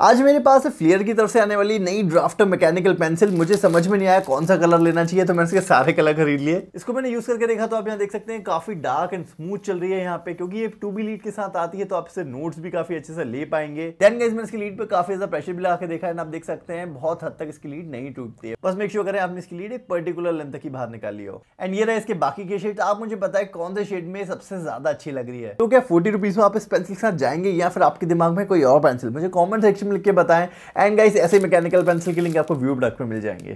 आज मेरे पास है फ्लेयर की तरफ से आने वाली नई ड्राफ्ट मैकेनिकल पेंसिल मुझे समझ में नहीं आया कौन सा कलर लेना चाहिए तो मैंने इसके सारे कलर खरीद लिए इसको मैंने यूज करके देखा तो आप यहाँ देख सकते हैं काफी डार्क एंड स्मूथ चल रही है यहाँ पे क्योंकि ये टू बी लीड के साथ आती है तो आप इसे नोट्स भी काफी अच्छे से ले पाएंगे देन गाइज मैंने इसकी लीड पर काफी ज्यादा प्रेशर भी लगा के देखा है आप देख सकते हैं बहुत हद तक इसकी लीड नहीं टूटती है बस मेक श्योर करें आपने इसकी लीड एक पर्टिकुलर लेंथ की बाहर निकाली हो एंड ये रहे इसके बाकी के शेड आप मुझे बताए कौन से शेड में सबसे ज्यादा अच्छी लग रही है तो क्या फोर्टी रुपीज में आप इस पेंसिल के साथ जाएंगे या फिर आपके दिमाग में कोई और पेंसिल मुझे कॉमेंट सेक्शन डिस्क्रिप्शन में लिख के बताएं एंड गाइस ऐसे मैकेनिकल पेंसिल के लिंक आपको व्यू ब्लॉक में मिल जाएंगे